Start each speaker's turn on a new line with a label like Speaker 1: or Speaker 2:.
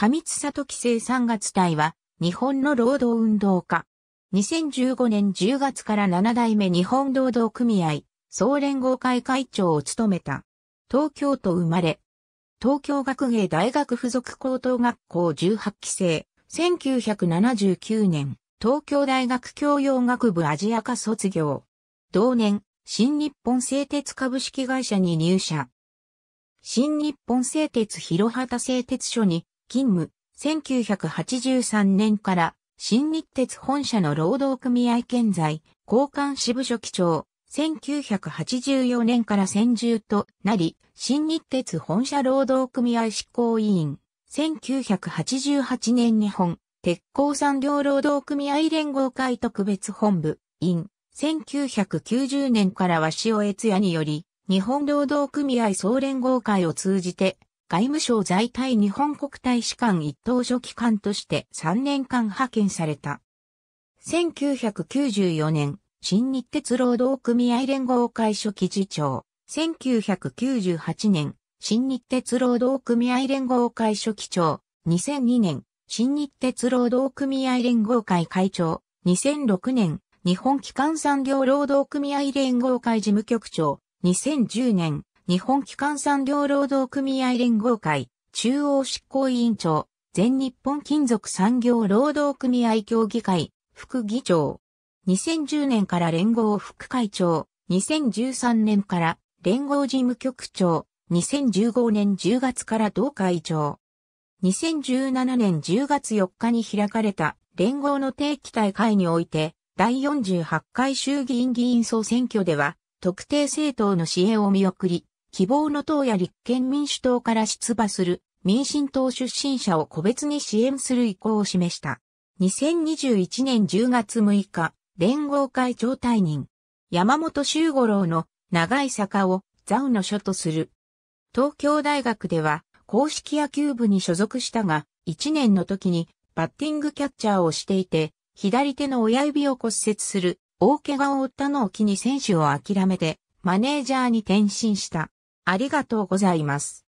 Speaker 1: 上津里規制三月隊は、日本の労働運動家。2015年10月から7代目日本労働組合、総連合会会長を務めた。東京都生まれ。東京学芸大学附属高等学校18期生。1979年、東京大学教養学部アジア科卒業。同年、新日本製鉄株式会社に入社。新日本製鉄広畑製鉄所に勤務、1983年から新日鉄本社の労働組合健在、交換支部書記長、1984年から専従となり、新日鉄本社労働組合執行委員、1988年日本、鉄鋼産業労働組合連合会特別本部、委員、1990年から鷲尾越也により、日本労働組合総連合会を通じて、外務省在対日本国大使館一等書記官として3年間派遣された。1994年、新日鉄労働組合連合会書記事長。1998年、新日鉄労働組合連合会書記長。2002年、新日鉄労働組合連合会会長。2006年、日本機関産業労働組合連合会事務局長。2010年、日本基幹産業労働組合連合会、中央執行委員長、全日本金属産業労働組合協議会、副議長。2010年から連合副会長、2013年から連合事務局長、2015年10月から同会長。2017年10月4日に開かれた連合の定期大会において、第48回衆議院議員総選挙では、特定政党の支援を見送り、希望の党や立憲民主党から出馬する民進党出身者を個別に支援する意向を示した。2021年10月6日、連合会長退任。山本修五郎の長い坂をザウの書とする。東京大学では公式野球部に所属したが、1年の時にバッティングキャッチャーをしていて、左手の親指を骨折する大怪我を負ったのを機に選手を諦めてマネージャーに転身した。ありがとうございます。